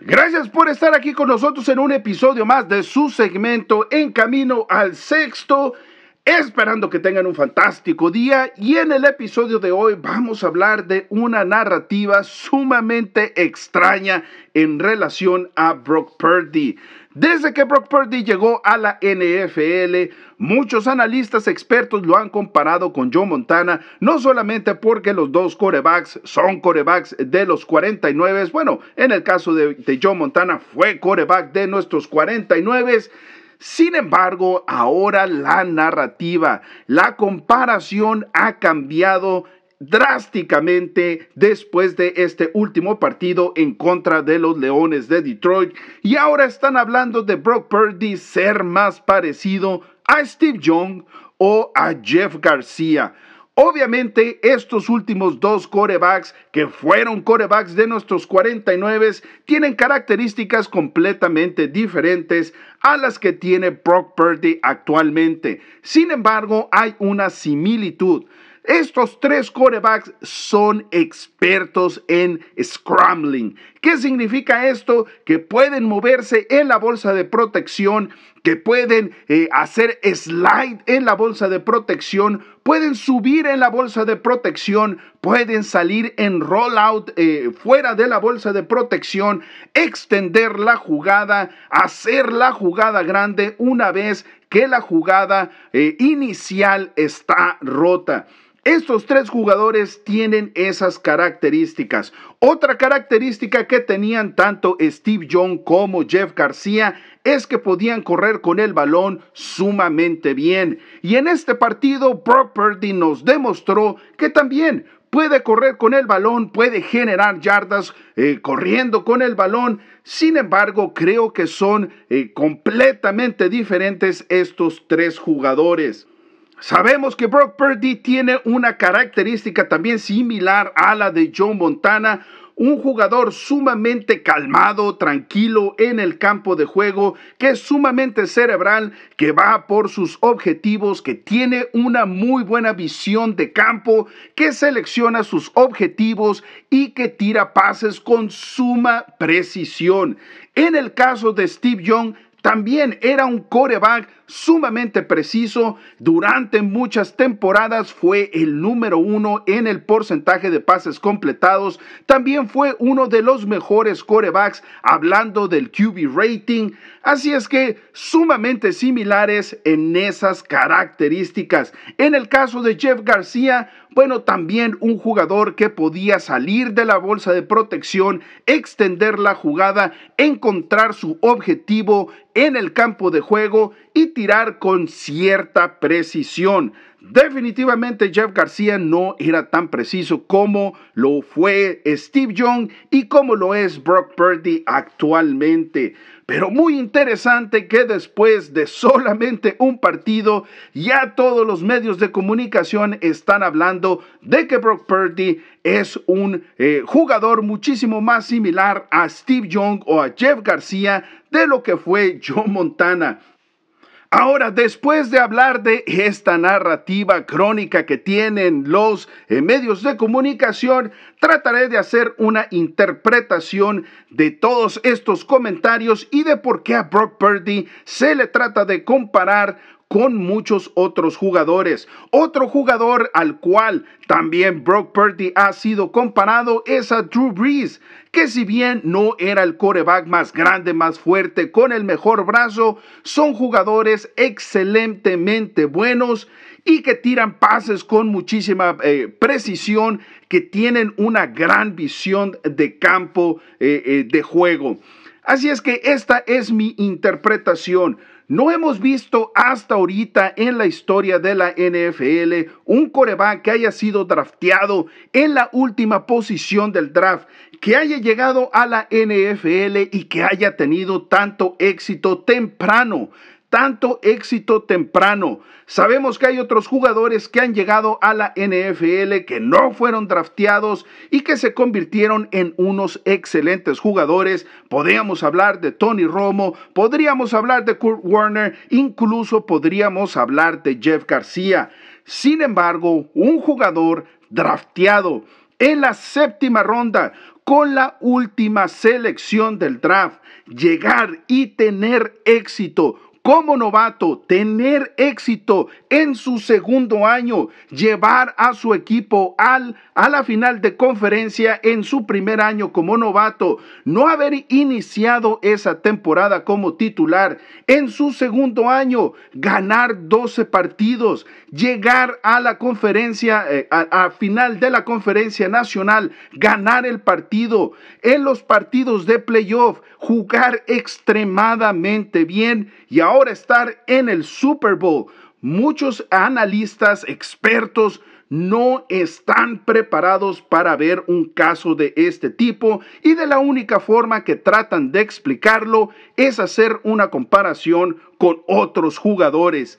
Gracias por estar aquí con nosotros en un episodio más de su segmento En Camino al Sexto. Esperando que tengan un fantástico día y en el episodio de hoy vamos a hablar de una narrativa sumamente extraña en relación a Brock Purdy. Desde que Brock Purdy llegó a la NFL, muchos analistas expertos lo han comparado con Joe Montana, no solamente porque los dos corebacks son corebacks de los 49, bueno, en el caso de, Joe Montana fue coreback de nuestros 49, sin embargo, ahora la narrativa, la comparación ha cambiado drásticamente después de este último partido en contra de los Leones de Detroit y ahora están hablando de Brock Purdy ser más parecido a Steve Young o a Jeff García. Obviamente, estos últimos dos corebacks, que fueron corebacks de nuestros 49, tienen características completamente diferentes a las que tiene Brock Purdy actualmente. Sin embargo, hay una similitud. Estos tres corebacks son expertos en scrambling. ¿Qué significa esto? Que pueden moverse en la bolsa de protección, que pueden eh, hacer slide en la bolsa de protección, pueden subir en la bolsa de protección, pueden salir en rollout eh, fuera de la bolsa de protección, extender la jugada, hacer la jugada grande una vez que la jugada eh, inicial está rota. Estos tres jugadores tienen esas características. Otra característica que tenían tanto Steve Young como Jeff García es que podían correr con el balón sumamente bien. Y en este partido, Brock Purdy nos demostró que también puede correr con el balón, puede generar yardas eh, corriendo con el balón. Sin embargo, creo que son eh, completamente diferentes estos tres jugadores. Sabemos que Brock Purdy tiene una característica también similar a la de John Montana, un jugador sumamente calmado, tranquilo en el campo de juego, que es sumamente cerebral, que va por sus objetivos, que tiene una muy buena visión de campo, que selecciona sus objetivos y que tira pases con suma precisión. En el caso de Steve Young, también era un coreback sumamente preciso, durante muchas temporadas fue el número uno en el porcentaje de pases completados, también fue uno de los mejores corebacks hablando del QB rating, así es que sumamente similares en esas características. En el caso de Jeff García, bueno, también un jugador que podía salir de la bolsa de protección, extender la jugada, encontrar su objetivo en el campo de juego y tirar con cierta precisión. Definitivamente Jeff García no era tan preciso como lo fue Steve Young y como lo es Brock Purdy actualmente. Pero muy interesante que después de solamente un partido, ya todos los medios de comunicación están hablando de que Brock Purdy es un eh, jugador muchísimo más similar a Steve Young o a Jeff García de lo que fue Joe Montana. Ahora, después de hablar de esta narrativa crónica que tienen los eh, medios de comunicación, trataré de hacer una interpretación de todos estos comentarios y de por qué a Brock Purdy se le trata de comparar con muchos otros jugadores. Otro jugador al cual también Brock Purdy ha sido comparado es a Drew Brees, que si bien no era el coreback más grande, más fuerte, con el mejor brazo, son jugadores excelentemente buenos y que tiran pases con muchísima eh, precisión, que tienen una gran visión de campo eh, eh, de juego. Así es que esta es mi interpretación. No hemos visto hasta ahorita en la historia de la NFL un corebán que haya sido drafteado en la última posición del draft, que haya llegado a la NFL y que haya tenido tanto éxito temprano tanto éxito temprano. Sabemos que hay otros jugadores que han llegado a la NFL que no fueron drafteados y que se convirtieron en unos excelentes jugadores. Podríamos hablar de Tony Romo, podríamos hablar de Kurt Warner, incluso podríamos hablar de Jeff García. Sin embargo, un jugador drafteado en la séptima ronda con la última selección del draft, llegar y tener éxito como novato, tener éxito en su segundo año, llevar a su equipo al, a la final de conferencia en su primer año como novato, no haber iniciado esa temporada como titular, en su segundo año ganar 12 partidos, llegar a la conferencia, eh, a, a final de la conferencia nacional, ganar el partido, en los partidos de playoff, jugar extremadamente bien y ahora ahora estar en el Super Bowl. Muchos analistas, expertos, no están preparados para ver un caso de este tipo y de la única forma que tratan de explicarlo es hacer una comparación con otros jugadores.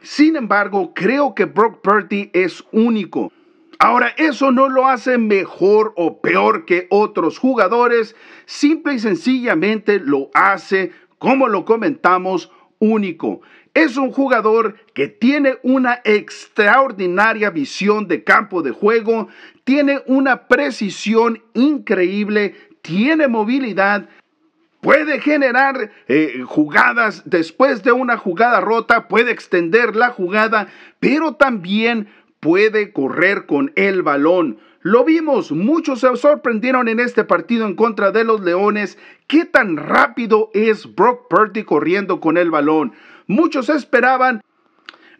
Sin embargo, creo que Brock Purdy es único. Ahora, eso no lo hace mejor o peor que otros jugadores, simple y sencillamente lo hace, como lo comentamos, único. Es un jugador que tiene una extraordinaria visión de campo de juego, tiene una precisión increíble, tiene movilidad, puede generar eh, jugadas después de una jugada rota, puede extender la jugada, pero también puede correr con el balón. Lo vimos, muchos se sorprendieron en este partido en contra de los Leones. ¿Qué tan rápido es Brock Purdy corriendo con el balón? Muchos esperaban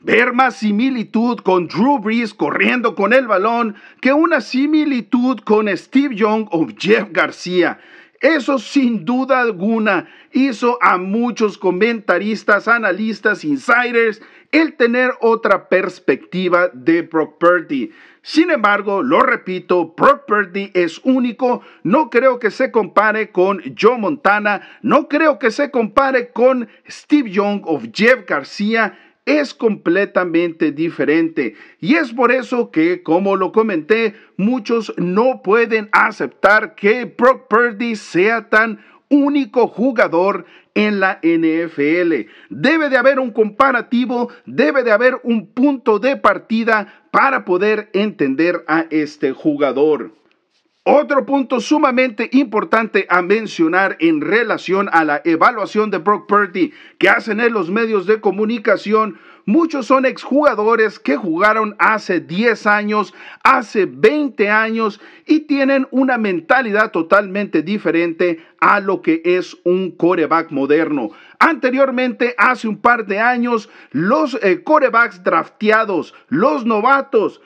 ver más similitud con Drew Brees corriendo con el balón que una similitud con Steve Young o Jeff García. Eso sin duda alguna hizo a muchos comentaristas, analistas, insiders el tener otra perspectiva de Brock Purdy. Sin embargo, lo repito, Brock Purdy es único. No creo que se compare con Joe Montana. No creo que se compare con Steve Young o Jeff Garcia, es completamente diferente. Y es por eso que, como lo comenté, muchos no pueden aceptar que Brock Purdy sea tan único jugador en la NFL. Debe de haber un comparativo, debe de haber un punto de partida para poder entender a este jugador. Otro punto sumamente importante a mencionar en relación a la evaluación de Brock Purdy que hacen en los medios de comunicación Muchos son exjugadores que jugaron hace 10 años, hace 20 años y tienen una mentalidad totalmente diferente a lo que es un coreback moderno. Anteriormente, hace un par de años, los eh, corebacks drafteados, los novatos,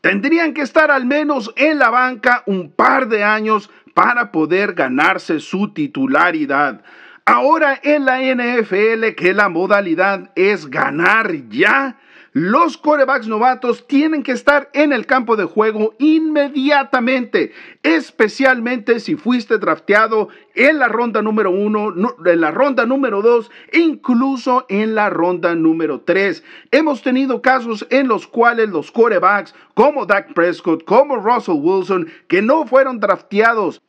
tendrían que estar al menos en la banca un par de años para poder ganarse su titularidad. Ahora en la NFL, que la modalidad es ganar ya, los corebacks novatos tienen que estar en el campo de juego inmediatamente, especialmente si fuiste drafteado en la ronda número uno, en la ronda número dos, incluso en la ronda número tres. Hemos tenido casos en los cuales los corebacks como Dak Prescott, como Russell Wilson, que no fueron drafteados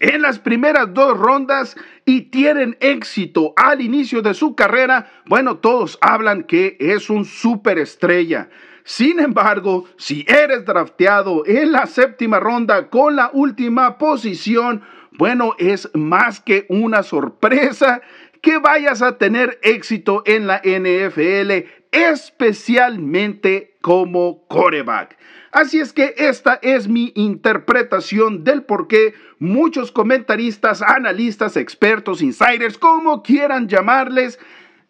en las primeras dos rondas y tienen éxito al inicio de su carrera, bueno, todos hablan que es un superestrella. Sin embargo, si eres drafteado en la séptima ronda con la última posición, bueno, es más que una sorpresa que vayas a tener éxito en la NFL, especialmente como coreback. Así es que esta es mi interpretación del por qué muchos comentaristas, analistas, expertos, insiders, como quieran llamarles,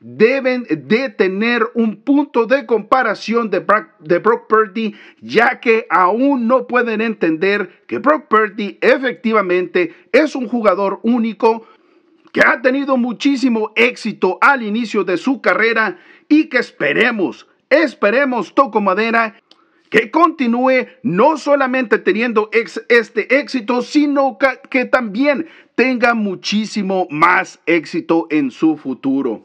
deben de tener un punto de comparación de Brock, de Purdy, ya que aún no pueden entender que Brock Purdy efectivamente es un jugador único que ha tenido muchísimo éxito al inicio de su carrera y que esperemos, esperemos, toco madera, que continúe no solamente teniendo este éxito, sino que también tenga muchísimo más éxito en su futuro.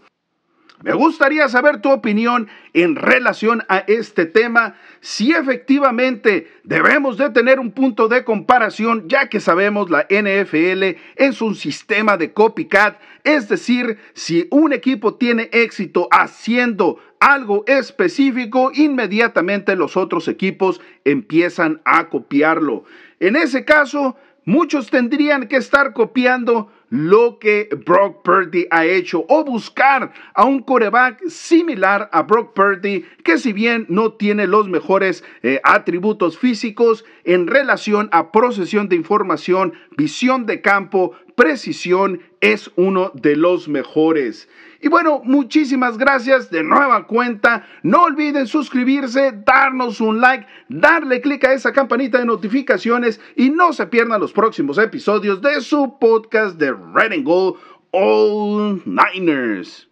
Me gustaría saber tu opinión en relación a este tema, si efectivamente debemos de tener un punto de comparación, ya que sabemos la NFL es un sistema de copycat, es decir, si un equipo tiene éxito haciendo algo específico, inmediatamente los otros equipos empiezan a copiarlo. En ese caso, muchos tendrían que estar copiando lo que Brock Purdy ha hecho o buscar a un coreback similar a Brock Purdy que si bien no tiene los mejores eh, atributos físicos en relación a procesión de información, visión de campo, precisión, es uno de los mejores. Y bueno, muchísimas gracias de nueva cuenta. No olviden suscribirse, darnos un like, darle clic a esa campanita de notificaciones y no se pierdan los próximos episodios de su podcast de Red and Gold All Niners.